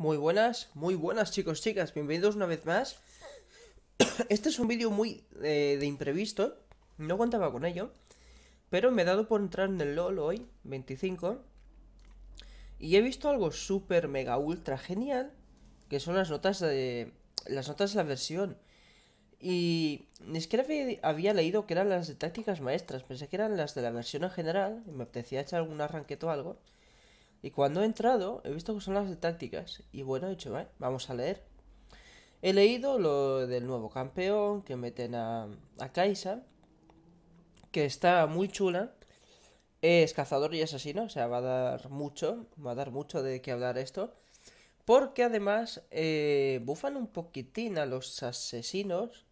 Muy buenas, muy buenas chicos, chicas, bienvenidos una vez más Este es un vídeo muy eh, de imprevisto, no contaba con ello Pero me he dado por entrar en el LOL hoy, 25 Y he visto algo súper mega ultra genial Que son las notas de... las notas de la versión Y ni siquiera había leído que eran las de tácticas maestras Pensé que eran las de la versión en general y me apetecía echar algún arranqueto o algo y cuando he entrado, he visto que son las tácticas. Y bueno, he dicho, vamos a leer. He leído lo del nuevo campeón, que meten a, a Kaisa, que está muy chula. Es cazador y asesino, o sea, va a dar mucho, va a dar mucho de qué hablar esto. Porque además eh, bufan un poquitín a los asesinos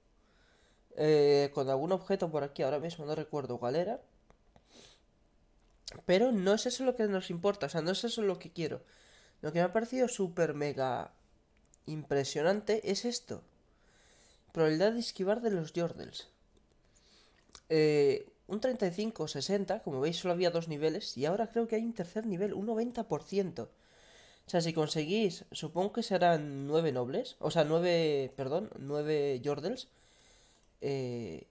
eh, con algún objeto por aquí, ahora mismo no recuerdo cuál era. Pero no es eso lo que nos importa, o sea, no es eso lo que quiero. Lo que me ha parecido súper mega impresionante es esto. Probabilidad de esquivar de los Jordels. Eh, un 35-60, como veis solo había dos niveles, y ahora creo que hay un tercer nivel, un 90%. O sea, si conseguís, supongo que serán 9 nobles, o sea, nueve... perdón, 9 Jordels. Eh,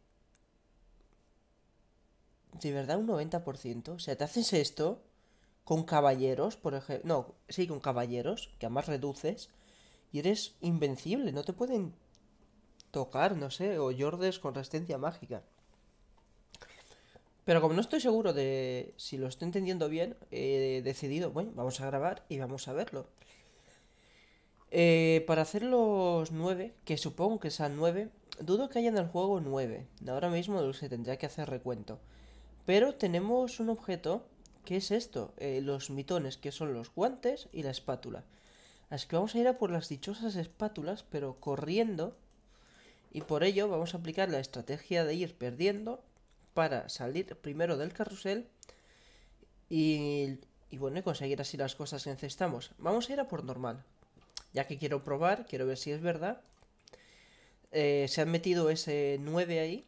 de verdad un 90%. O sea, te haces esto con caballeros, por ejemplo. No, sí, con caballeros, que además reduces. Y eres invencible, no te pueden tocar, no sé, o Jordes con resistencia mágica. Pero como no estoy seguro de si lo estoy entendiendo bien, he decidido, bueno, vamos a grabar y vamos a verlo. Eh, para hacer los 9, que supongo que sean 9, dudo que haya en el juego 9. Ahora mismo se tendría que hacer recuento. Pero tenemos un objeto que es esto, eh, los mitones, que son los guantes y la espátula. Así que vamos a ir a por las dichosas espátulas, pero corriendo. Y por ello vamos a aplicar la estrategia de ir perdiendo para salir primero del carrusel y, bueno, conseguir así las cosas que necesitamos. Vamos a ir a por normal, ya que quiero probar, quiero ver si es verdad. Eh, se han metido ese 9 ahí,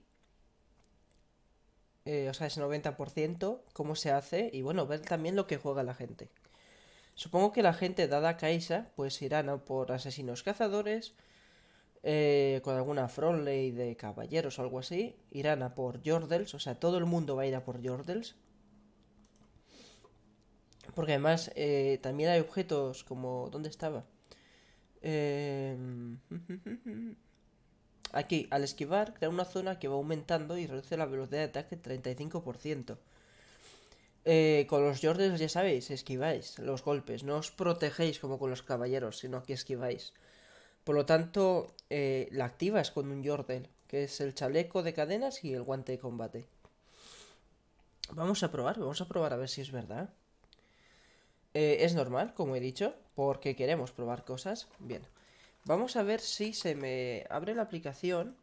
eh, o sea, ese 90%, cómo se hace y bueno, ver también lo que juega la gente. Supongo que la gente dada Kaisa pues irán por asesinos cazadores, eh, con alguna Frontley de caballeros o algo así, irán a por Jordels, o sea, todo el mundo va a ir a por Jordels. Porque además eh, también hay objetos como... ¿Dónde estaba? Eh... Aquí, al esquivar, crea una zona que va aumentando y reduce la velocidad de ataque 35%. Eh, con los Jordans ya sabéis, esquiváis los golpes, no os protegéis como con los caballeros, sino que esquiváis. Por lo tanto, eh, la activas con un Jordel, que es el chaleco de cadenas y el guante de combate. Vamos a probar, vamos a probar a ver si es verdad. Eh, es normal, como he dicho, porque queremos probar cosas. Bien. Vamos a ver si se me abre la aplicación.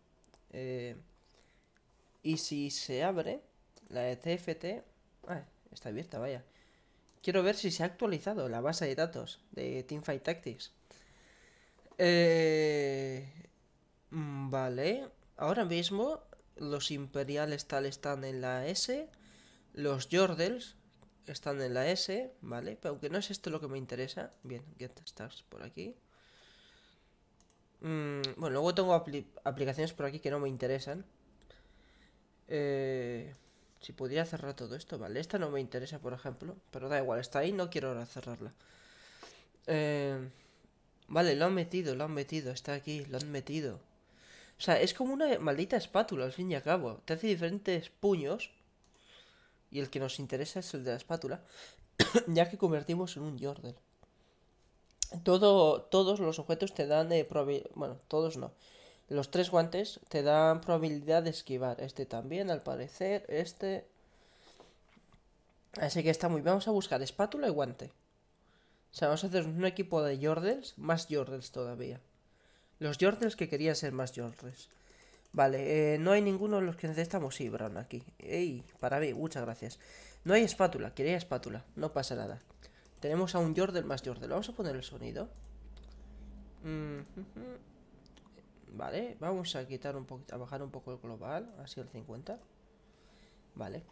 Eh, y si se abre, la de TFT... Ah, está abierta, vaya. Quiero ver si se ha actualizado la base de datos de Teamfight Tactics. Eh, mm, vale. Ahora mismo los imperiales tal están en la S. Los Jordels están en la S, ¿vale? Pero aunque no es esto lo que me interesa. Bien, get stars por aquí. Mm, bueno, luego tengo aplicaciones por aquí que no me interesan. Eh, si pudiera cerrar todo esto, vale. Esta no me interesa, por ejemplo. Pero da igual, está ahí, no quiero ahora cerrarla. Eh, vale, lo han metido, lo han metido, está aquí, lo han metido. O sea, es como una maldita espátula, al fin y al cabo. Te hace diferentes puños. Y el que nos interesa es el de la espátula. ya que convertimos en un Jordan todos los objetos te dan eh, probabilidad. Bueno, todos no. Los tres guantes te dan probabilidad de esquivar. Este también, al parecer. Este. Así que está muy bien. Vamos a buscar espátula y guante. O sea, vamos a hacer un equipo de Jordels. Más Jordels todavía. Los Jordels que quería ser más Jordels. Vale, eh, no hay ninguno de los que necesitamos. Sí, Brown, aquí. Ey, para mí, muchas gracias. No hay espátula, quería espátula. No pasa nada. Tenemos a un Jordel más Jordel. Vamos a poner el sonido. Vale, vamos a quitar un poquito, a bajar un poco el global, así el 50. Vale.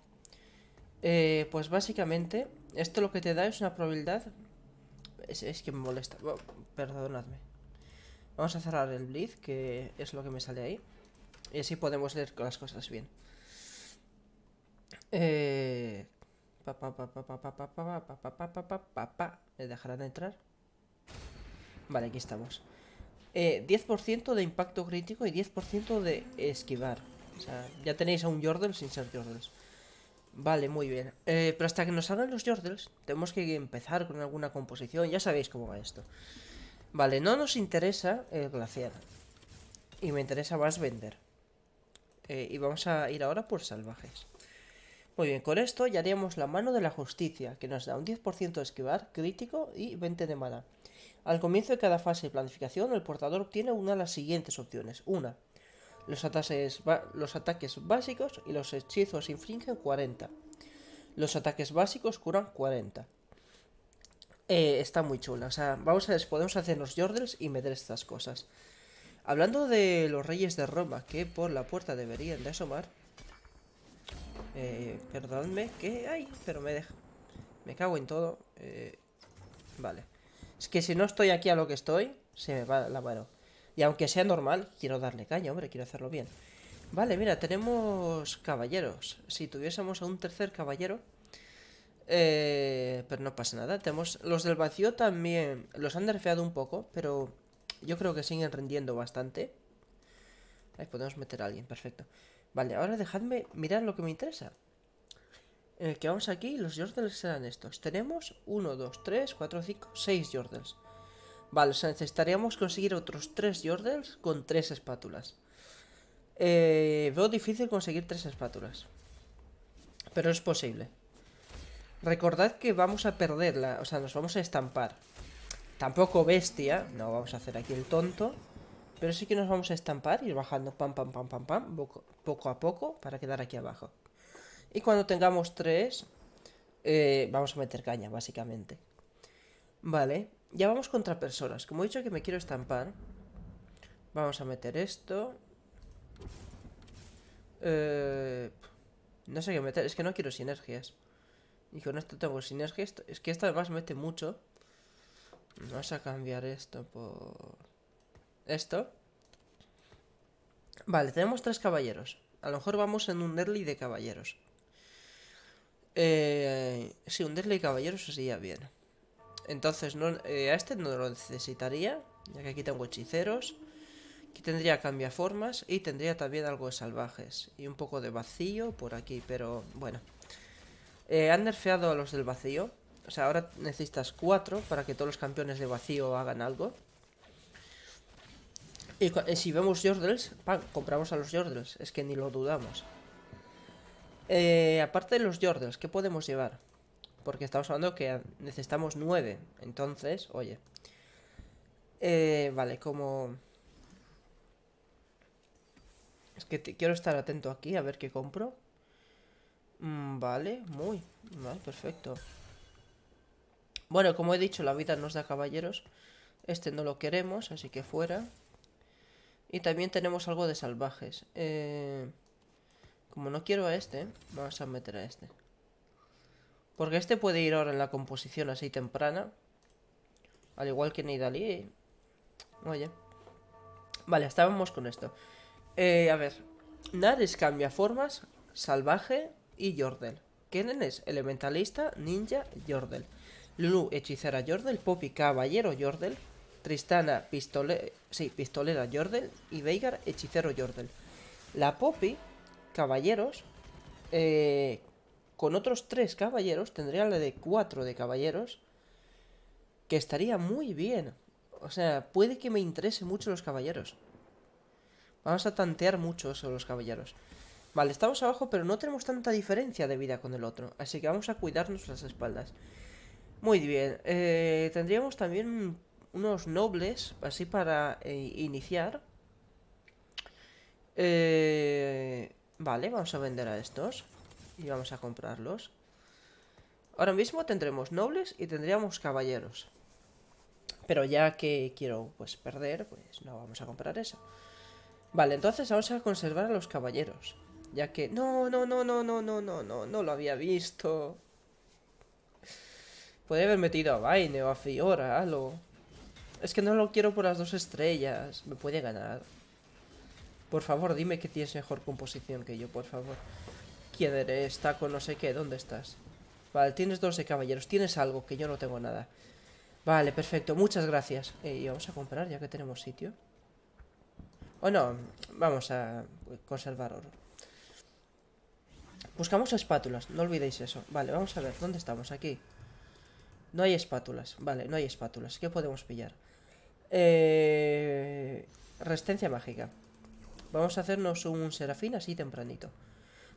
Eh, pues básicamente, esto lo que te da es una probabilidad... Es, que me molesta. Oh, perdonadme. Vamos a cerrar el blitz, que es lo que me sale ahí. Y así podemos leer las cosas bien. Eh, Pa, dejarán entrar? Vale, aquí estamos. 10% de impacto crítico y 10% de esquivar. O sea, ya tenéis a un Yordle sin ser Yordles. Vale, muy bien. pero hasta que nos salgan los Yordles, tenemos que empezar con alguna composición. Ya sabéis cómo va esto. Vale, no nos interesa el glaciar. Y me interesa más vender. y vamos a ir ahora por salvajes. Muy bien, con esto ya haríamos la mano de la justicia, que nos da un 10% de esquivar, crítico y 20 de mana. Al comienzo de cada fase de planificación, el portador obtiene una de las siguientes opciones. Una, los, ataques, los ataques básicos y los hechizos infringen 40. Los ataques básicos curan 40. Eh, está muy chula. O sea, vamos a ver podemos hacernos Jordels y medir estas cosas. Hablando de los reyes de Roma, que por la puerta deberían de asomar, eh, perdónme, que... hay pero me deja... Me cago en todo. Eh, vale. Es que si no estoy aquí a lo que estoy, se me va la mano. Y aunque sea normal, quiero darle caña, hombre, quiero hacerlo bien. Vale, mira, tenemos caballeros. Si tuviésemos a un tercer caballero... Eh, pero no pasa nada. Tenemos los del vacío también. Los han derfeado un poco, pero yo creo que siguen rindiendo bastante. Ahí podemos meter a alguien, perfecto. Vale, ahora dejadme mirar lo que me interesa. Eh, que vamos aquí, los Jordals serán estos. Tenemos 1, 2, 3, 4, 5, 6 Jordals. Vale, o sea, necesitaríamos conseguir otros 3 Jordals con 3 espátulas. Eh, veo difícil conseguir 3 espátulas. Pero es posible. Recordad que vamos a perderla, o sea, nos vamos a estampar. Tampoco bestia, no vamos a hacer aquí el tonto pero sí que nos vamos a estampar, ir bajando pam, pam, pam, pam, pam, poco, a poco para quedar aquí abajo. Y cuando tengamos tres, eh, vamos a meter caña, básicamente. Vale, ya vamos contra personas. Como he dicho que me quiero estampar, vamos a meter esto. Eh, no sé qué meter, es que no quiero sinergias. Y con esto tengo sinergias. Es que esta además mete mucho. Vamos a cambiar esto por esto. Vale, tenemos tres caballeros. A lo mejor vamos en un early de caballeros. Eh, sí, un de Caballeros sería bien. Entonces, no, eh, a este no lo necesitaría, ya que aquí tengo hechiceros. Aquí tendría cambiaformas y tendría también algo de salvajes. Y un poco de vacío por aquí, pero bueno. Eh, han nerfeado a los del vacío. O sea, ahora necesitas cuatro para que todos los campeones de vacío hagan algo. Y eh, si vemos Jordels, compramos a los Jordels. Es que ni lo dudamos. Eh, aparte de los Jordels, ¿qué podemos llevar? Porque estamos hablando que necesitamos nueve Entonces, oye. Eh, vale, como... Es que quiero estar atento aquí a ver qué compro. Mm, vale, muy. Vale, perfecto. Bueno, como he dicho, la vida nos da caballeros. Este no lo queremos, así que fuera. Y también tenemos algo de salvajes. Eh, como no quiero a este, vamos a meter a este. Porque este puede ir ahora en la composición así temprana. Al igual que neidali Oye. Vale, estábamos con esto. Eh, a ver. Nares cambia formas. Salvaje y Jordel. Kennen es elementalista, ninja, Jordel. Lulu, hechicera Jordel. Poppy, caballero Jordel. Tristana, Pistolera Jordel y Veigar, Hechicero Jordel. La Poppy, caballeros, eh, con otros tres caballeros, tendría la de cuatro de caballeros, que estaría muy bien. O sea, puede que me interese mucho los caballeros. Vamos a tantear mucho sobre los caballeros. Vale, estamos abajo, pero no tenemos tanta diferencia de vida con el otro. Así que vamos a cuidarnos las espaldas. Muy bien. Eh, tendríamos también unos nobles, así para eh, iniciar. Eh, vale, vamos a vender a estos. Y vamos a comprarlos. Ahora mismo tendremos nobles y tendríamos caballeros. Pero ya que quiero pues perder, pues no vamos a comprar eso. Vale, entonces vamos a conservar a los caballeros. Ya que... No, no, no, no, no, no, no, no, no lo había visto. Podría haber metido a Vaine o a Fiora, algo. Es que no lo quiero por las dos estrellas. Me puede ganar. Por favor, dime que tienes mejor composición que yo, por favor. ¿Quién eres? Taco, no sé qué. ¿Dónde estás? Vale, tienes 12 caballeros. Tienes algo que yo no tengo nada. Vale, perfecto. Muchas gracias. Eh, y vamos a comprar ya que tenemos sitio. O oh, no, vamos a conservar oro. Buscamos espátulas, no olvidéis eso. Vale, vamos a ver, ¿dónde estamos? Aquí. No hay espátulas, vale, no hay espátulas. ¿Qué podemos pillar? Eh, resistencia mágica. Vamos a hacernos un serafín así tempranito.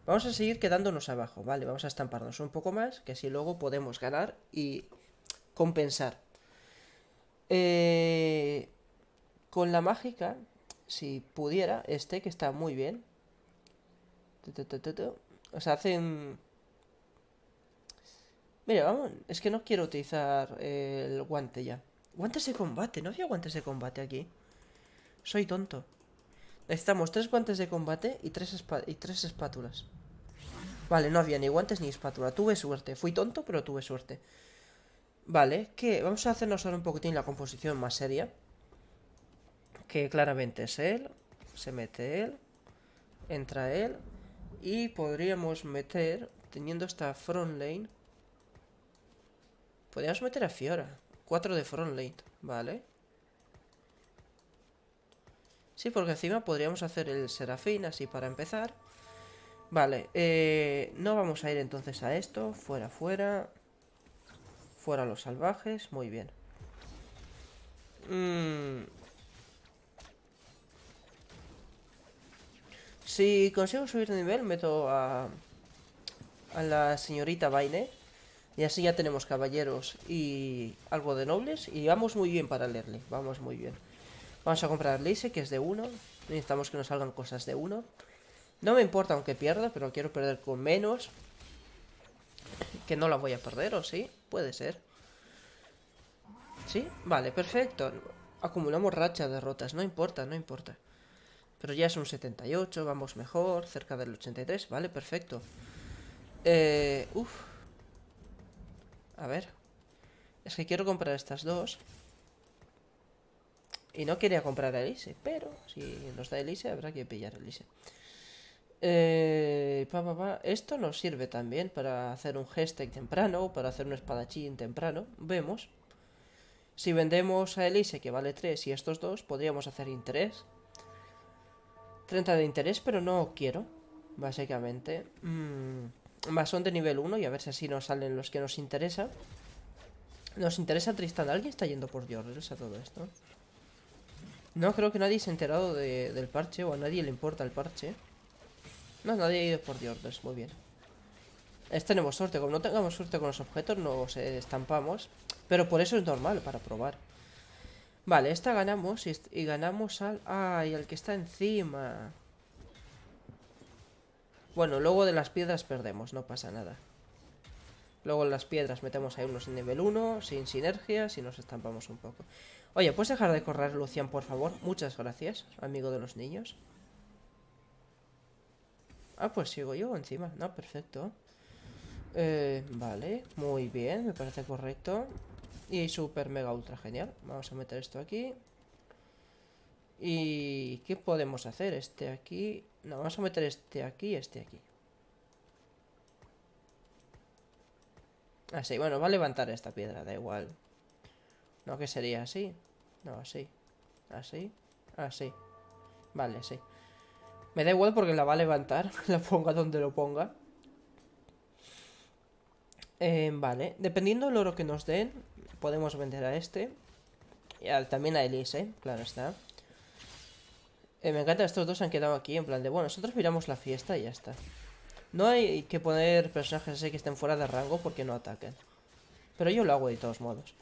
Vamos a seguir quedándonos abajo, ¿vale? Vamos a estamparnos un poco más, que así luego podemos ganar y compensar. Eh, con la mágica, si pudiera, este que está muy bien. O sea, hacen... Mira, vamos, es que no quiero utilizar el guante ya. Guantes de combate, no había guantes de combate aquí Soy tonto Necesitamos tres guantes de combate y tres, y espátulas Vale, no había ni guantes ni espátula Tuve suerte, fui tonto pero tuve suerte Vale, que vamos a hacernos ahora un poquitín la composición más seria Que claramente es él Se mete él Entra él Y podríamos meter, teniendo esta front lane Podríamos meter a Fiora 4 de front late, vale. Sí, porque encima podríamos hacer el serafín así para empezar. Vale, eh, no vamos a ir entonces a esto. Fuera, fuera. Fuera los salvajes, muy bien. Mm. Si consigo subir de nivel, meto a, a la señorita Vaine. Y así ya tenemos caballeros y algo de nobles. Y vamos muy bien para leerle. Vamos muy bien. Vamos a comprar Leise, que es de 1. Necesitamos que nos salgan cosas de 1. No me importa aunque pierda, pero quiero perder con menos. Que no la voy a perder, ¿o sí? Puede ser. ¿Sí? Vale, perfecto. Acumulamos racha de derrotas. No importa, no importa. Pero ya es un 78, vamos mejor, cerca del 83. Vale, perfecto. Eh, uf, a ver. Es que quiero comprar estas dos. Y no quería comprar a Elise, pero si nos da Elise, habrá que pillar a Elise. Eh, Esto nos sirve también para hacer un hashtag temprano, O para hacer un espadachín temprano. Vemos. Si vendemos a Elise, que vale 3, y estos dos, podríamos hacer interés. 30 de interés, pero no quiero, básicamente. Mm. Más son de nivel 1 y a ver si así nos salen los que nos interesa. Nos interesa Tristan. ¿Alguien está yendo por diorres a todo esto? No, creo que nadie se ha enterado del parche o a nadie le importa el parche. No, nadie ha ido por diorres Muy bien. este tenemos suerte. Como no tengamos suerte con los objetos, nos se estampamos. Pero por eso es normal, para probar. Vale, esta ganamos y, y ganamos al... ¡Ay, al que está encima! Bueno, luego de las piedras perdemos, no pasa nada. Luego en las piedras metemos ahí unos en nivel 1, sin sinergias y nos estampamos un poco. Oye, ¿puedes dejar de correr, Lucian, por favor? Muchas gracias, amigo de los niños. Ah, pues sigo yo encima. No, perfecto. Eh, vale, muy bien, me parece correcto. Y super mega ultra genial. Vamos a meter esto aquí. ¿Y qué podemos hacer? Este aquí no, vamos a meter este aquí y este aquí. Así, ah, bueno, va a levantar esta piedra, da igual. No, que sería así. No, así. Así. Así. Vale, sí. Me da igual porque la va a levantar. la ponga donde lo ponga. Em, vale. Dependiendo del oro que nos den, podemos vender a este. Y también a Elise, ¿eh? claro está. Eh, me encanta estos dos han quedado aquí en plan de, bueno, nosotros miramos la fiesta y ya está. No hay que poner personajes así que estén fuera de rango porque no ataquen. Pero yo lo hago de todos modos.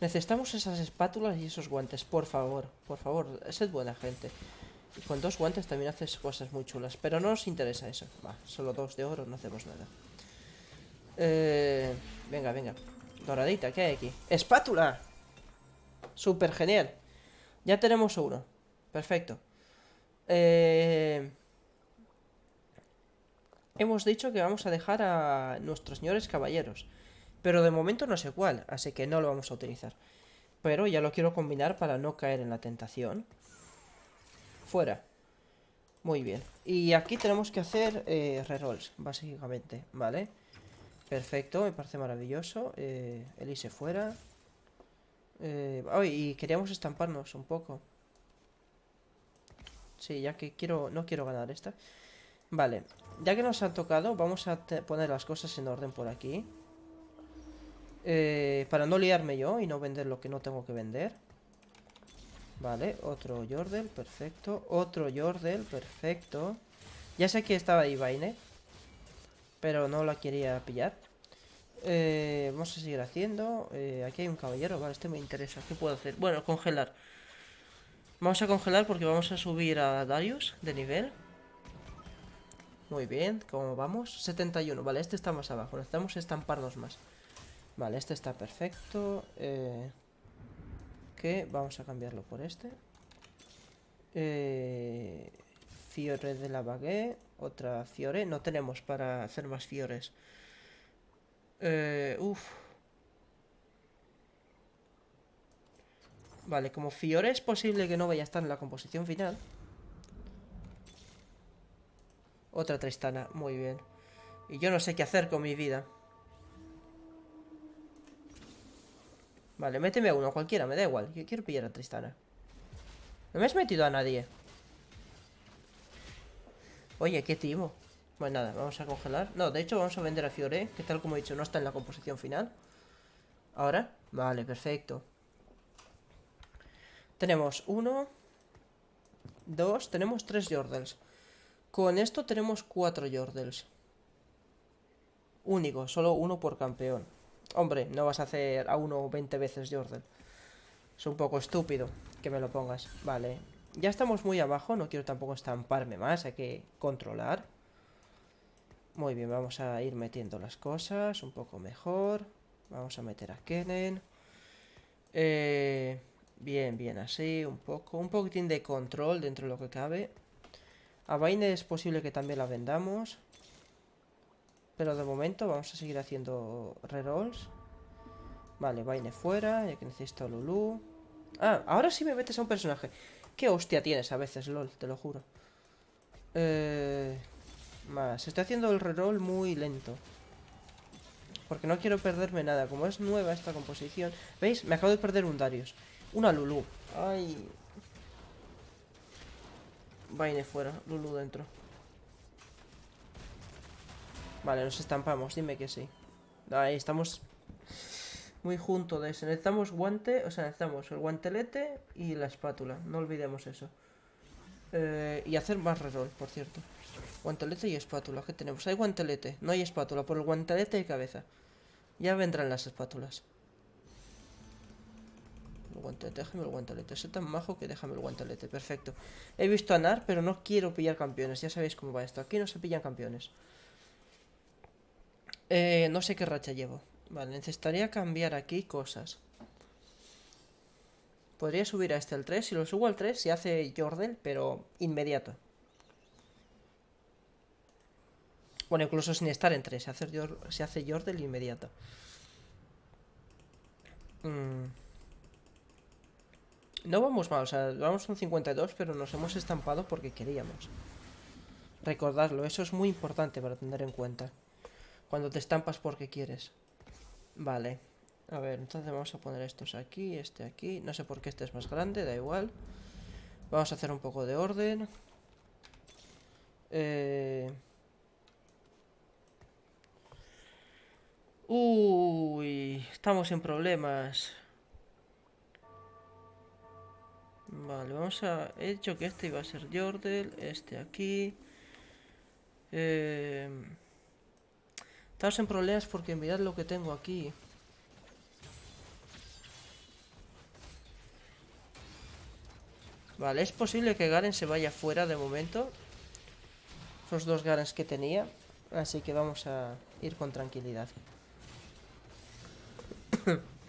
Necesitamos esas espátulas y esos guantes, por favor, por favor, sed buena gente. Y con dos guantes también haces cosas muy chulas, pero no nos interesa eso. Va, solo dos de oro, no hacemos nada. Eh, venga, venga. Doradita, ¿qué hay aquí? ¡Espátula! Súper genial. Ya tenemos uno. Perfecto. Eh, hemos dicho que vamos a dejar a nuestros señores caballeros. Pero de momento no sé cuál, así que no lo vamos a utilizar. Pero ya lo quiero combinar para no caer en la tentación. Fuera. Muy bien. Y aquí tenemos que hacer eh, rerolls, básicamente, ¿vale? Perfecto, me parece maravilloso. Eh, Elise fuera. Eh, y queríamos estamparnos un poco. Sí, ya que quiero no quiero ganar esta. Vale, ya que nos ha tocado, vamos a poner las cosas en orden por aquí. Eh, para no liarme yo y no vender lo que no tengo que vender. Vale, otro Jordel, perfecto. Otro Jordel, perfecto. Ya sé que estaba ahí Vaine, pero no la quería pillar. Eh, vamos a seguir haciendo. Eh, aquí hay un caballero, vale, este me interesa. ¿Qué puedo hacer? Bueno, congelar. Vamos a congelar porque vamos a subir a Darius de nivel. Muy bien, ¿cómo vamos? 71, vale, este está más abajo, necesitamos estamparnos más. Vale, este está perfecto. Eh, que vamos a cambiarlo por este. Eh, fiore de la baguette, otra fiore. No tenemos para hacer más fiores. Eh, uf, Vale, como Fiore es posible que no vaya a estar en la composición final. Otra Tristana, muy bien. Y yo no sé qué hacer con mi vida. Vale, méteme a uno, cualquiera, me da igual. Yo quiero pillar a Tristana. No me has metido a nadie. Oye, qué timo. Pues nada, vamos a congelar. No, de hecho vamos a vender a Fiore, que tal como he dicho no está en la composición final. Ahora, vale, perfecto. Tenemos uno, dos, tenemos tres Jordels. Con esto tenemos cuatro Jordels. Único, solo uno por campeón. Hombre, no vas a hacer a uno veinte veces Jordel. Es un poco estúpido que me lo pongas. Vale, ya estamos muy abajo, no quiero tampoco estamparme más, hay que controlar. Muy bien, vamos a ir metiendo las cosas un poco mejor. Vamos a meter a Kenen. Eh, Bien, bien, así un poco. Un poquitín de control dentro de lo que cabe. A Vayne es posible que también la vendamos. Pero de momento vamos a seguir haciendo rerolls. Vale, Vayne fuera, ya que necesito a Lulu. Ah, ahora sí me metes a un personaje. Qué hostia tienes a veces, LOL, te lo juro. Eh, más, estoy haciendo el reroll muy lento. Porque no quiero perderme nada. Como es nueva esta composición... ¿Veis? Me acabo de perder un Darius. Una Lulu. Ay. Vaine fuera, Lulu dentro. Vale, nos estampamos, dime que sí. Ahí estamos muy juntos, de Necesitamos guante, o sea, necesitamos el guantelete y la espátula. No olvidemos eso. Eh, y hacer más reroll, por cierto. Guantelete y espátula, ¿qué tenemos? Hay guantelete, no hay espátula, por el guantelete y cabeza. Ya vendrán las espátulas déjame el guantelete. Soy tan majo que déjame el guantelete. Perfecto. He visto a Nar, pero no quiero pillar campeones. Ya sabéis cómo va esto. Aquí no se pillan campeones. Eh, no sé qué racha llevo. Vale, necesitaría cambiar aquí cosas. Podría subir a este el 3. Si lo subo al 3, se hace Jordel, pero inmediato. Bueno, incluso sin estar en 3. Se hace, Jordel inmediato. Mmm... No vamos mal, o sea, vamos un 52, pero nos hemos estampado porque queríamos. Recordadlo, eso es muy importante para tener en cuenta. Cuando te estampas porque quieres. Vale. A ver, entonces vamos a poner estos aquí, este aquí. No sé por qué este es más grande, da igual. Vamos a hacer un poco de orden. Eh. Uy, estamos en problemas. Vale, vamos a... He dicho que este iba a ser Jordel, este aquí. Eh, estamos en problemas porque mirad lo que tengo aquí. Vale, es posible que Garen se vaya fuera de momento. Los dos Garens que tenía. Así que vamos a ir con tranquilidad.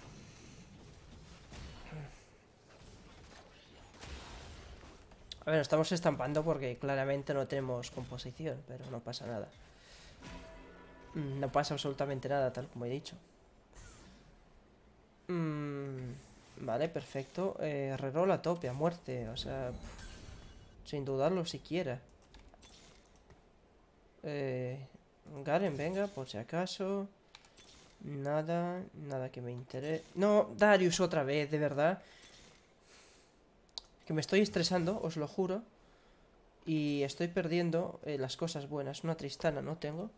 A ver, estamos estampando porque claramente no tenemos composición, pero no pasa nada. Mm, no pasa absolutamente nada, tal como he dicho. Mm, vale, perfecto. Eh, reroll a tope, a muerte. O sea, sin dudarlo siquiera. Eh, Garen, venga, por si acaso. Nada, nada que me interese. No, Darius otra vez, de verdad. Que me estoy estresando, os lo juro. Y estoy perdiendo eh, las cosas buenas. Una tristana no tengo.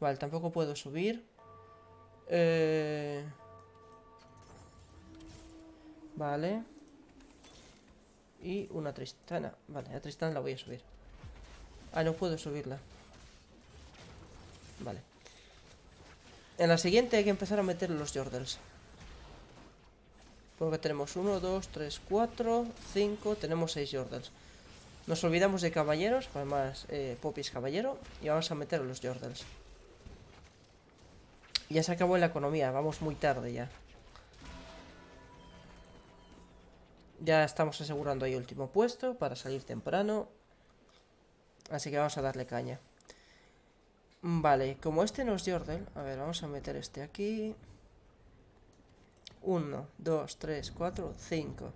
Vale, tampoco puedo subir. Eh, vale. Y una tristana. Vale, la tristana la voy a subir. Ah, no puedo subirla. Vale. En la siguiente hay que empezar a meter los Jordals. Porque pues tenemos 1, 2, 3, 4, 5, tenemos 6 Jordans Nos olvidamos de caballeros, además eh, Poppy es caballero, y vamos a meter los Jordans Ya se acabó la economía, vamos muy tarde ya. Ya estamos asegurando ahí último puesto para salir temprano. Así que vamos a darle caña. Vale, como este no es Jordel, a ver, vamos a meter este aquí. 1, 2, 3, 4, 5.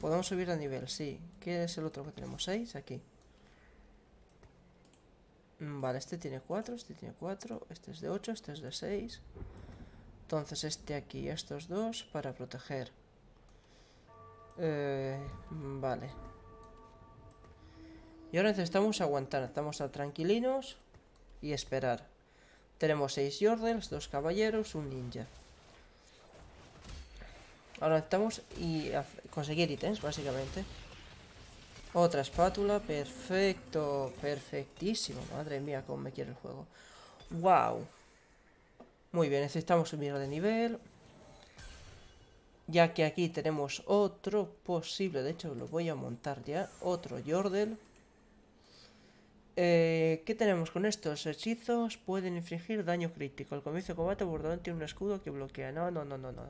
Podemos subir de nivel, sí. ¿Qué es el otro que tenemos? 6 aquí. Mm, vale, este tiene 4, este tiene 4, este es de 8, este es de 6. Entonces este aquí, estos dos para proteger. Eh, vale. Y ahora necesitamos aguantar, estamos a tranquilinos y esperar. Tenemos 6 yordles, 2 caballeros, un ninja. Ahora estamos y conseguir ítems, básicamente. Otra espátula, perfecto, perfectísimo. Madre mía, cómo me quiere el juego. ¡Wow! Muy bien, necesitamos este subir de nivel. Ya que aquí tenemos otro posible, de hecho lo voy a montar ya, otro Jordel. Eh, ¿Qué tenemos con estos hechizos? Pueden infligir daño crítico. Al comienzo de combate, Bordón tiene un escudo que bloquea. No, no, no, no, no.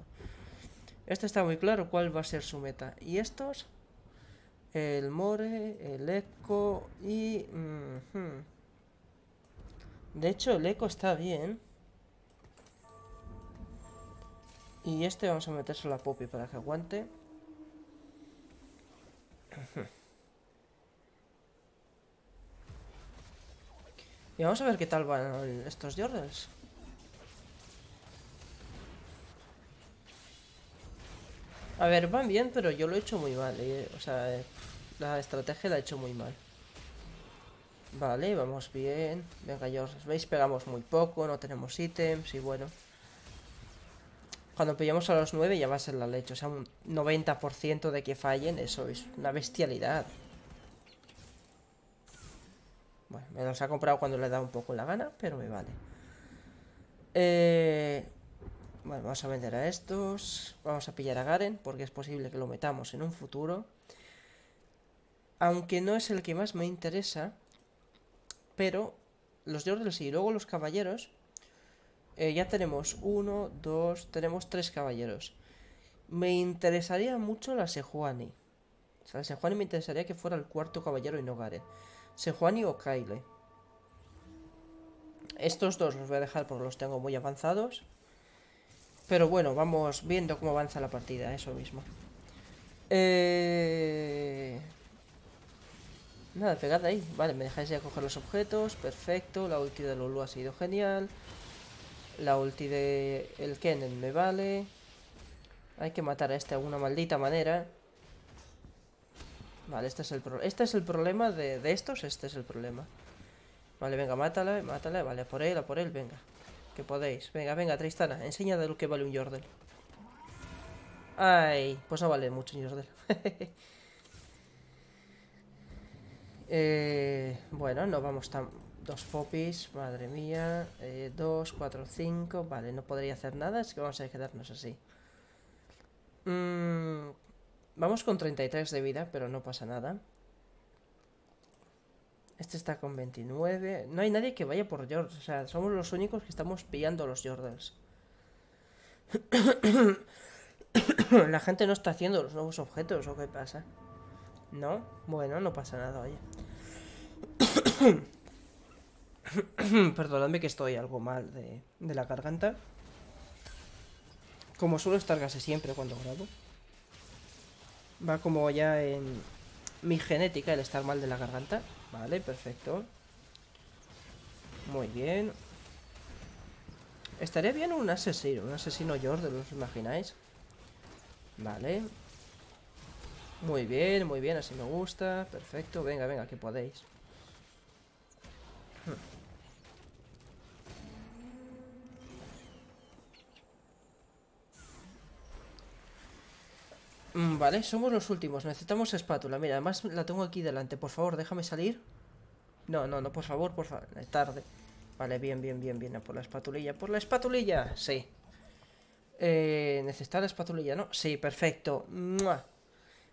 Este está muy claro cuál va a ser su meta. Y estos, el More, el Eco y... De hecho, el Eco está bien. Y este vamos a meterse la Poppy para que aguante. y vamos a ver qué tal van estos Jordals. A ver, van bien, pero yo lo he hecho muy mal. Eh. O sea, la estrategia la he hecho muy mal. Vale, vamos bien. Venga, ya os veis, pegamos muy poco, no tenemos ítems y bueno. Cuando pillamos a los 9 ya va a ser la leche. O sea, un 90% de que fallen, eso es una bestialidad. Bueno, me los ha comprado cuando le da un poco la gana, pero me vale. Eh, Vale, vamos a vender a estos. Vamos a pillar a Garen, porque es posible que lo metamos en un futuro. Aunque no es el que más me interesa. Pero los de sí. y luego los caballeros. Eh, ya tenemos uno, dos, tenemos tres caballeros. Me interesaría mucho la Sejuani. O sea, la Sejuani me interesaría que fuera el cuarto caballero y no Garen. Sejuani o Kaile. Estos dos los voy a dejar porque los tengo muy avanzados. Pero bueno, vamos viendo cómo avanza la partida, eso mismo. Eh, nada, pegad ahí. Vale, me dejáis ya coger los objetos. Perfecto. La ulti de Lulu ha sido genial. La ulti de el Kennen me vale. Hay que matar a este de alguna maldita manera. Vale, este es el, este es el problema de... de estos. Este es el problema. Vale, venga, mátala, mátala. Vale, a por él, a por él, venga. Que podéis. Venga, venga, Tristana. Enseña lo que vale un Jordel. Ay, pues no vale mucho un Jordel. Eh, bueno, no vamos tan... Dos popis, madre mía. Eh, dos, cuatro, cinco. Vale, no podría hacer nada, es que vamos a quedarnos así. Mm, vamos con 33 de vida, pero no pasa nada. Este está con 29. No hay nadie que vaya por Jordans... O sea, somos los únicos que estamos pillando los Jordans. La gente no está haciendo los nuevos objetos, ¿o qué pasa? ¿No? Bueno, no pasa nada, oye. Perdonadme que estoy algo mal de, de, la garganta. Como suelo estar casi siempre cuando grabo. Va como ya en mi genética el estar mal de la garganta. Vale, perfecto. Muy bien. Estaría bien un asesino, un asesino Jordan, ¿os imagináis? Vale. Muy bien, muy bien, así me gusta. Perfecto, venga, venga, que podéis. Mm, vale, somos los últimos. Necesitamos espátula. Mira, además la tengo aquí delante. Por favor, déjame salir. No, no, no, por favor, por favor. Tarde. Vale, bien, bien, bien, bien. por la espatulilla. Por la espatulilla. Sí. Eh, necesitar la espatulilla, ¿no? Sí, perfecto.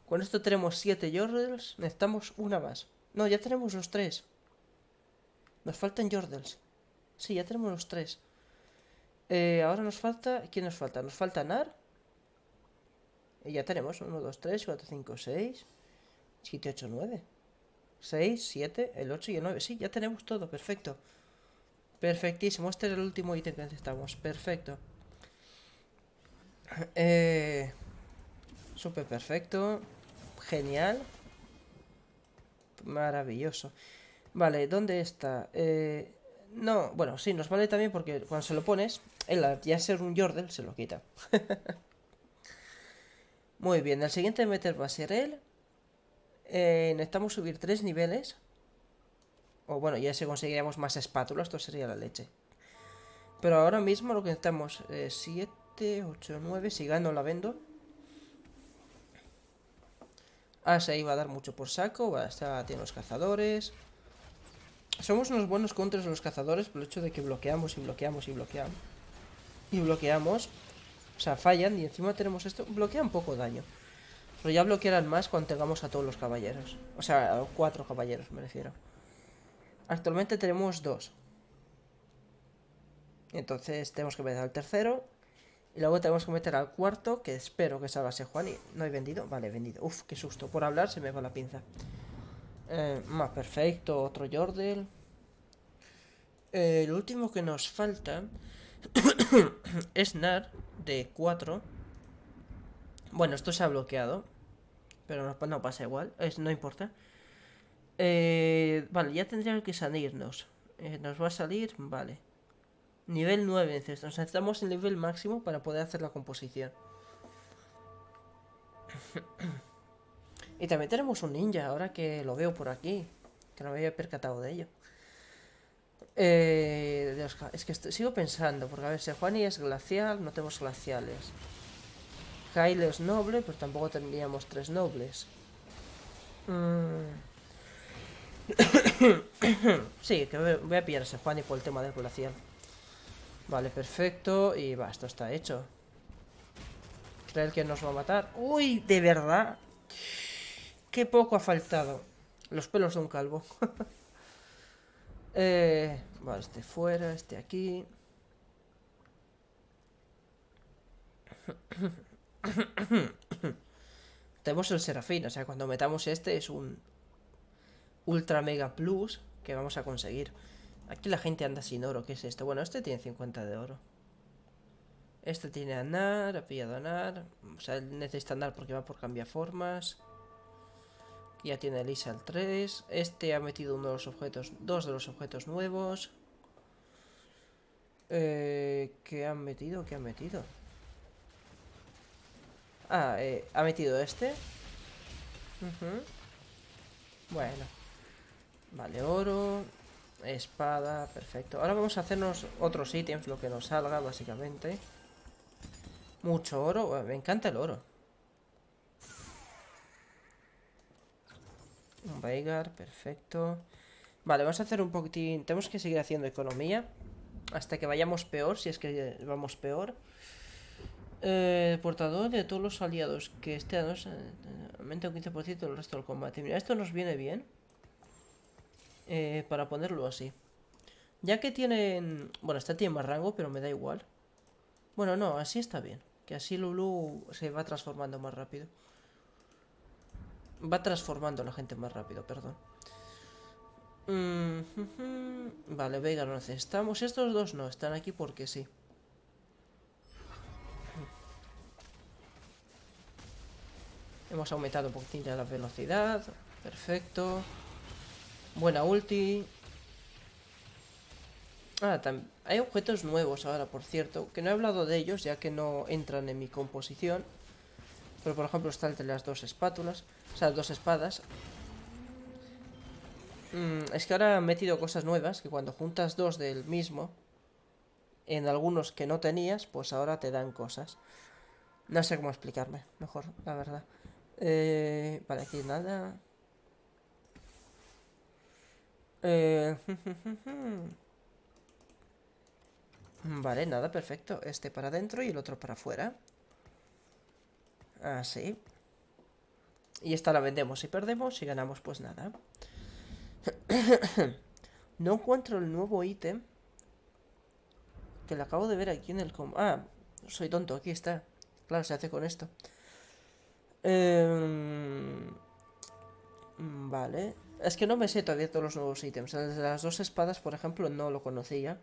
Con esto tenemos siete Jordels. Necesitamos una más. No, ya tenemos los tres Nos faltan Jordels. Sí, ya tenemos los tres Eh, ahora nos falta... ¿Quién nos falta? Nos falta Nar. Y eh, ya tenemos 1, 2, 3, 4, 5, 6, 7, 8, 9. 6, 7, el 8 y el 9. Sí, ya tenemos todo, perfecto. Perfectísimo, este es el último ítem que necesitamos. Perfecto. Eh, Súper perfecto. Genial. Maravilloso. Vale, ¿dónde está? Eh, no, bueno, sí, nos vale también porque cuando se lo pones, ya ser un Jordel se lo quita. Muy bien, el siguiente meter va a ser él. Eh, necesitamos subir tres niveles. O bueno, ya se conseguiríamos más espátulas, esto sería la leche. Pero ahora mismo lo que necesitamos es 7, 8, 9, si gano la vendo. Ah, se iba a dar mucho por saco, va a tiene los cazadores. Somos unos buenos contras los cazadores por el hecho de que bloqueamos y bloqueamos y bloqueamos. Y bloqueamos o sea, fallan y encima tenemos esto. Bloquea un poco daño. Pero ya bloquearán más cuando tengamos a todos los caballeros. O sea, cuatro caballeros me refiero. Actualmente tenemos dos. Entonces tenemos que meter al tercero. Y luego tenemos que meter al cuarto, que espero que salga ese Juan. Y no he vendido. Vale, he vendido. Uf, qué susto. Por hablar se me va la pinza. Eh, más perfecto, otro Jordel. el eh, último que nos falta es Nar de 4. Bueno, esto se ha bloqueado. Pero no, pasa igual. Es, no importa. Eh, vale, ya tendría que salirnos. Eh, nos va a salir, vale. Nivel 9, nos necesitamos el nivel máximo para poder hacer la composición. y también tenemos un ninja, ahora que lo veo por aquí. Que no me había percatado de ello. Eh, es que sigo pensando, porque a ver, Juani es glacial, no tenemos glaciales. Kyle es noble, pero tampoco tendríamos tres nobles. Mm. sí, que voy a pillar a Juani por el tema del glacial. Vale, perfecto. Y va, esto está hecho. ¿Cree que nos va a matar? ¡Uy! ¿De verdad? ¡Qué poco ha faltado! Los pelos de un calvo. Eh, este fuera, este aquí. Tenemos el serafín, o sea, cuando metamos este es un ultra mega plus que vamos a conseguir. Aquí la gente anda sin oro, ¿qué es esto? Bueno, este tiene 50 de oro. Este tiene anar, ha pillado anar. O sea, necesita andar porque va por cambiar formas. Ya tiene Elisa el 3. Este ha metido uno de los objetos, dos de los objetos nuevos. Eh, ¿Qué han metido? ¿Qué han metido? Ah, eh, ha metido este. Bueno. Vale, oro. Espada, perfecto. Ahora vamos a hacernos otros ítems, lo que nos salga, básicamente. Mucho oro. me encanta el oro. Un Veigar, perfecto. Vale, vamos a hacer un poquitín... Tenemos que seguir haciendo economía. Hasta que vayamos peor, si es que vamos peor. Eh, portador de todos los aliados que estén... Aumenta un 15% el resto del combate. Mira, esto nos viene bien. Eh, para ponerlo así. Ya que tienen... Bueno, esta tiene más rango, pero me da igual. Bueno, no, así está bien. Que así Lulu se va transformando más rápido. Va transformando a la gente más rápido, perdón. Mm, vale, vega no necesitamos. Estos dos no, están aquí porque sí. Hemos aumentado un poquitín la velocidad. Perfecto. Buena ulti. Ah, hay objetos nuevos ahora, por cierto, que no he hablado de ellos ya que no entran en mi composición. Pero por ejemplo está entre las dos espátulas. O sea, dos espadas. Mm, es que ahora han metido cosas nuevas. Que cuando juntas dos del mismo. En algunos que no tenías. Pues ahora te dan cosas. No sé cómo explicarme. Mejor, la verdad. Eh, vale, aquí nada. Eh, vale, nada, perfecto. Este para adentro y el otro para afuera. Ah, sí Y esta la vendemos si perdemos, si ganamos pues nada. no encuentro el nuevo ítem. Que lo acabo de ver aquí en el... ah, soy tonto, aquí está. Claro, se hace con esto. Em, vale. Es que no me sé todavía todos los nuevos ítems. El de las dos espadas, por ejemplo, no lo conocía.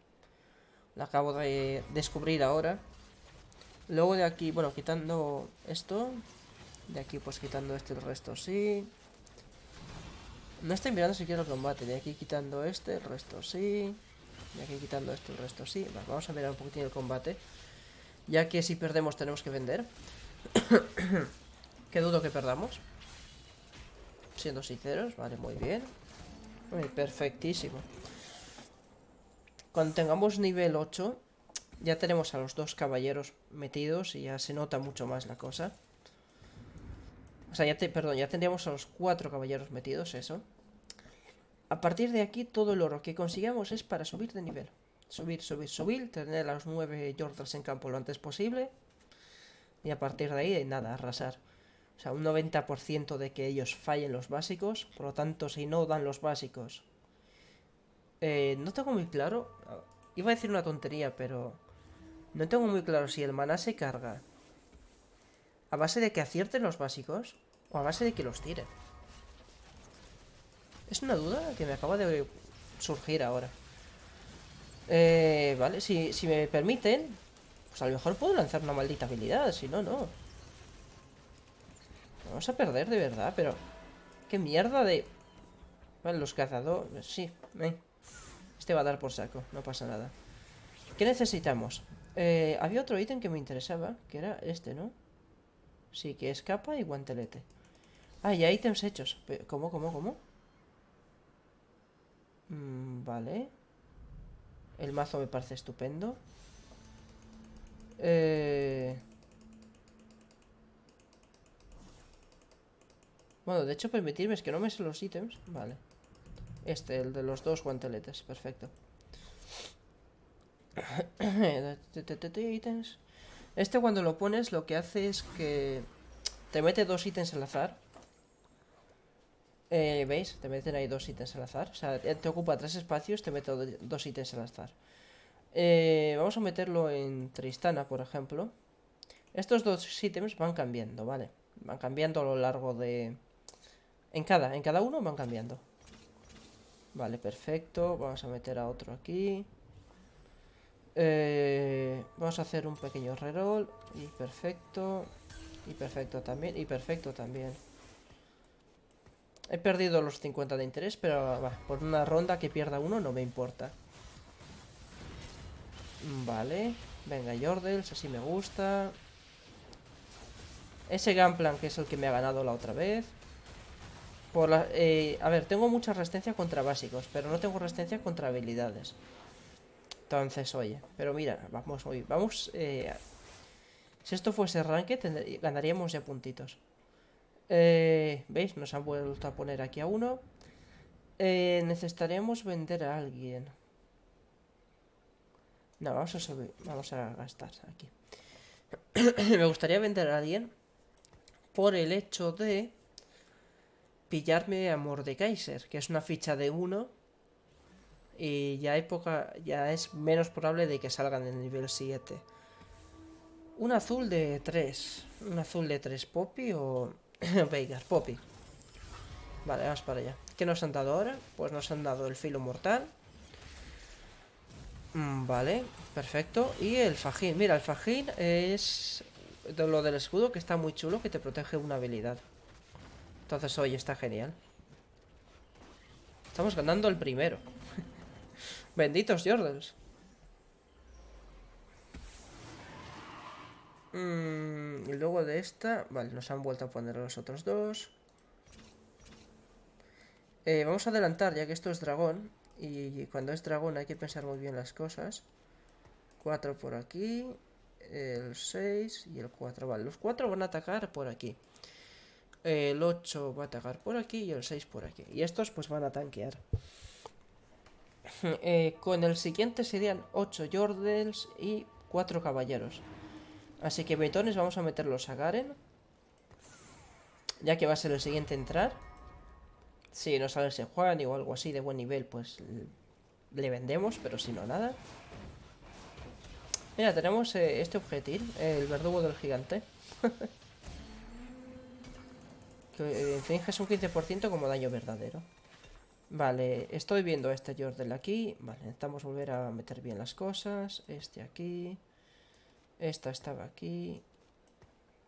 Lo acabo de descubrir ahora. Luego de aquí, bueno, quitando esto. De aquí, pues quitando este, el resto sí. No estoy mirando si el combate. De aquí quitando este, el resto sí. De aquí quitando este, el resto sí. Vale, vamos a mirar un poquitín el combate. Ya que si perdemos tenemos que vender. Qué dudo que perdamos. Siendo sinceros, vale, muy bien. perfectísimo. Cuando tengamos nivel 8, ya tenemos a los dos caballeros metidos y ya se nota mucho más la cosa. O sea, ya te, perdón, ya tendríamos a los cuatro caballeros metidos, eso. A partir de aquí, todo el oro que consigamos es para subir de nivel. Subir, subir, subir, tener a los nueve Jordals en campo lo antes posible. Y a partir de ahí, eh, nada, arrasar. O sea, un 90% de que ellos fallen los básicos. Por lo tanto, si no dan los básicos... Eh, no tengo muy claro. Iba a decir una tontería, pero... No tengo muy claro si el maná se carga a base de que acierten los básicos o a base de que los tiren. Es una duda que me acaba de surgir ahora. Eh, vale, si, si me permiten, pues a lo mejor puedo lanzar una maldita habilidad, si no, no. Vamos a perder de verdad, pero... ¡Qué mierda de...! Vale, los cazadores... Sí, Este va a dar por saco, no pasa nada. ¿Qué necesitamos? Eh, había otro ítem que me interesaba, que era este, ¿no? Sí, que es capa y guantelete. Ah, ya ítems hechos. ¿Cómo, cómo, cómo? Mm, vale. El mazo me parece estupendo. Eh... Bueno, de hecho, permitirme es que no me sé los ítems. Vale. Este, el de los dos guanteletes. Perfecto. Este cuando lo pones lo que hace es que te mete dos ítems al azar. Eh, ¿Veis? Te meten ahí dos ítems al azar. O sea, eh, te ocupa tres espacios, te mete dos ítems al azar. Eh, vamos a meterlo en Tristana, por ejemplo. Estos dos ítems van cambiando, ¿vale? Van cambiando a lo largo de... En cada, en cada uno van cambiando. Vale, perfecto. Vamos a meter a otro aquí. Eh, vamos a hacer un pequeño reroll. Y perfecto. Y perfecto también. Y perfecto también. He perdido los 50 de interés, pero por una ronda que pierda uno no me importa. Vale. Venga, Jordels, así me gusta. Ese Gunplan que es el que me ha ganado la otra vez. Por la, eh, a ver, tengo mucha resistencia contra básicos, pero no tengo resistencia contra habilidades. Entonces, oye, pero mira, vamos hoy, vamos... Eh, si esto fuese ranque, ganaríamos ya puntitos. Eh, ¿Veis? Nos han vuelto a poner aquí a uno. Eh, necesitaremos vender a alguien. No, vamos a subir, vamos a gastar aquí. Me gustaría vender a alguien por el hecho de pillarme a Mordekaiser, que es una ficha de uno y ya, hay poca, ya es menos probable de que salgan en el nivel 7. Un azul de 3. Un azul de 3 Poppy o Vegas Poppy. Vale, vamos para allá. ¿Qué nos han dado ahora? Pues nos han dado el filo mortal. Mm, vale, perfecto. Y el fajín. Mira, el fajín es lo del escudo que está muy chulo, que te protege una habilidad. Entonces hoy está genial. Estamos ganando el primero. Benditos Jordans. Mm, y luego de esta... Vale, nos han vuelto a poner los otros dos. Eh, vamos a adelantar, ya que esto es dragón. Y cuando es dragón hay que pensar muy bien las cosas. Cuatro por aquí. El 6 y el 4. Vale, los 4 van a atacar por aquí. El 8 va a atacar por aquí y el 6 por aquí. Y estos pues van a tanquear. Eh, con el siguiente serían 8 Jordels y 4 caballeros. Así que betones vamos a meterlos a Garen. Ya que va a ser el siguiente entrar. Si no sale ese Juan o algo así de buen nivel, pues le vendemos, pero si no, nada. Mira, tenemos eh, este objetivo, el verdugo del gigante. que eh, es un 15% como daño verdadero. Vale, estoy viendo a este Jordel aquí. Vale, necesitamos volver a meter bien las cosas. Este aquí. Esta estaba aquí.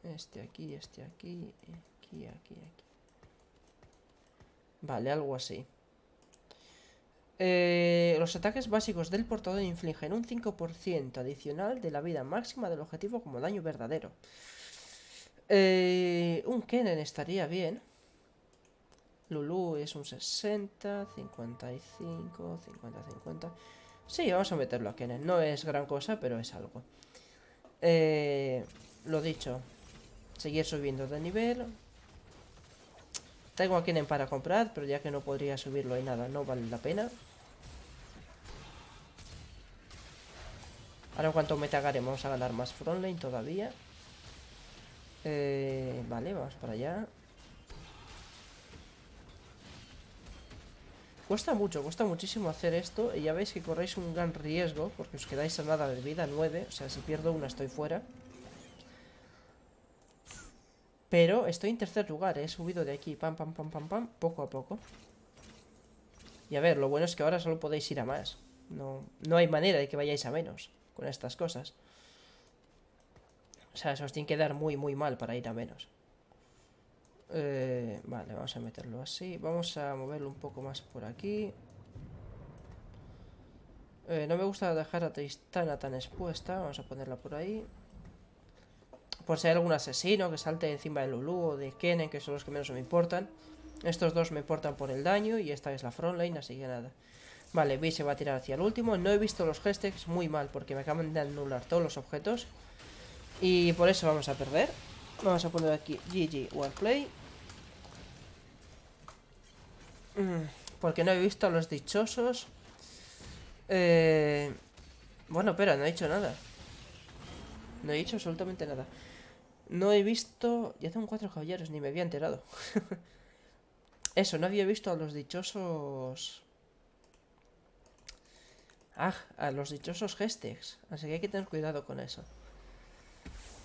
Este aquí, este aquí. Aquí, aquí, aquí. Vale, algo así. Eh, los ataques básicos del portador infligen un 5% adicional de la vida máxima del objetivo como daño verdadero. Eh, un Kennen estaría bien. Lulu es un 60, 55, 50, 50. Sí, vamos a meterlo a Kenen. No es gran cosa, pero es algo. Eh, lo dicho. Seguir subiendo de nivel. Tengo a Kenneth para comprar, pero ya que no podría subirlo y nada, no vale la pena. Ahora en cuanto metagaremos vamos a ganar más frontline todavía. Eh, vale, vamos para allá. Cuesta mucho, cuesta muchísimo hacer esto y ya veis que corréis un gran riesgo porque os quedáis a nada de vida, nueve o sea, si pierdo una estoy fuera. Pero estoy en tercer lugar, eh, he subido de aquí, pam, pam, pam, pam, pam, poco a poco. Y a ver, lo bueno es que ahora solo podéis ir a más. No, no hay manera de que vayáis a menos con estas cosas. O sea, se os tiene que dar muy, muy mal para ir a menos. Eh, vale, vamos a meterlo así. Vamos a moverlo un poco más por aquí. Eh, no me gusta dejar a Tristana tan expuesta. Vamos a ponerla por ahí. Por si hay algún asesino que salte encima de Lulu o de Kenen, que son los que menos me importan. Estos dos me importan por el daño y esta es la frontline, así que nada. Vale, B se va a tirar hacia el último. No he visto los hashtags muy mal porque me acaban de anular todos los objetos. Y por eso vamos a perder. Vamos a poner aquí GG Warplay Mm. Porque no he visto a los dichosos. Eh, bueno, pero no he dicho nada. No he dicho absolutamente nada. No he visto... Ya son cuatro caballeros, ni me había enterado. Eso, no había visto a los dichosos... Ah, a los dichosos Gestex. Así que hay que tener cuidado con eso.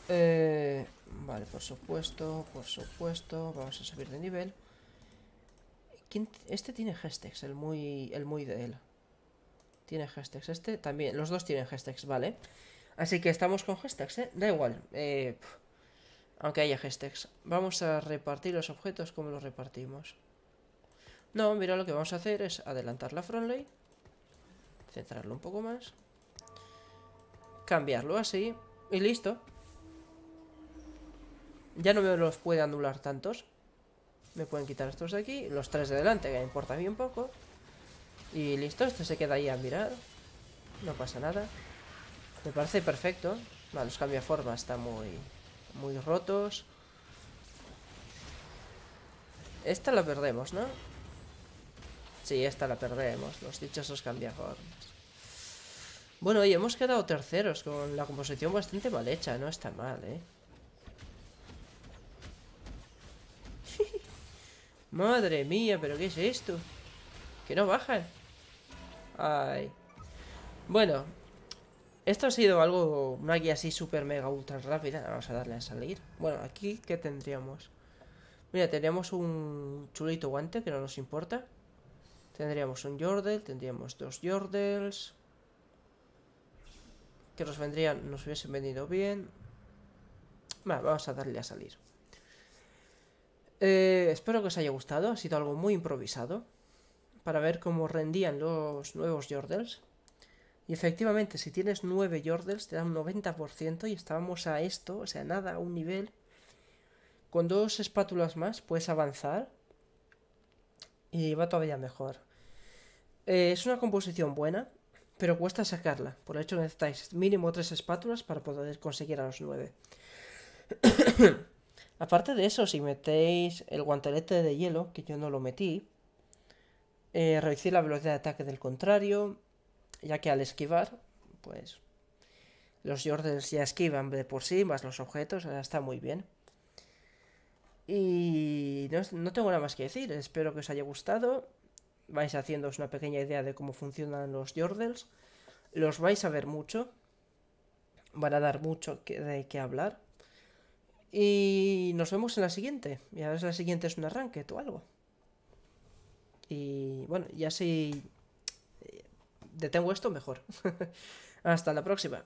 Eh, vale, por supuesto, por supuesto. Vamos a subir de nivel este tiene Gestex, el muy, el muy de él. Tiene Gestex, este también. Los dos tienen Gestex, vale. Así que estamos con Gestex, ¿eh? Da igual. Eh, aunque haya Gestex. Vamos a repartir los objetos como los repartimos. No, mira, lo que vamos a hacer es adelantar la frontlay. Centrarlo un poco más. Cambiarlo así. Y listo. Ya no me los puede anular tantos. Me pueden quitar estos de aquí. Los tres de delante, que me importa bien poco. Y listo, esto se queda ahí a mirar. No pasa nada. Me parece perfecto. Vale, los cambiaformas forma, están muy, muy rotos. Esta la perdemos, ¿no? Sí, esta la perdemos, los dichosos cambiaformas. Bueno, y hemos quedado terceros con la composición bastante mal hecha, no está mal, ¿eh? Madre mía, pero ¿qué es esto? Que no baja Ay. Bueno. Esto ha sido algo, una guía así super mega ultra rápida. Vamos a darle a salir. Bueno, aquí, ¿qué tendríamos? Mira, tendríamos un chulito guante que no nos importa. Tendríamos un Jordel, tendríamos dos Jordels. Que nos vendrían, nos hubiesen venido bien. vamos a darle a salir. Eh, espero que os haya gustado, ha sido algo muy improvisado para ver cómo rendían los nuevos Jordels. Y efectivamente, si tienes 9 Jordels te dan un 90% y estábamos a esto, o sea, nada, a un nivel. Con dos espátulas más puedes avanzar y va todavía mejor. Eh, es una composición buena, pero cuesta sacarla. Por el hecho necesitáis mínimo 3 espátulas para poder conseguir a los 9. Aparte de eso, si metéis el guantelete de hielo, que yo no lo metí, eh, la velocidad de ataque del contrario, ya que al esquivar, pues los Jordels ya esquivan de por sí, más los objetos, está muy bien. Y no, no, tengo nada más que decir, espero que os haya gustado. Vais haciéndoos una pequeña idea de cómo funcionan los Jordels. Los vais a ver mucho. Van a dar mucho que, de qué hablar. Y nos vemos en la siguiente. Y a ver si la siguiente es un arranque o algo. Y bueno, ya si eh, detengo esto, mejor. Hasta la próxima.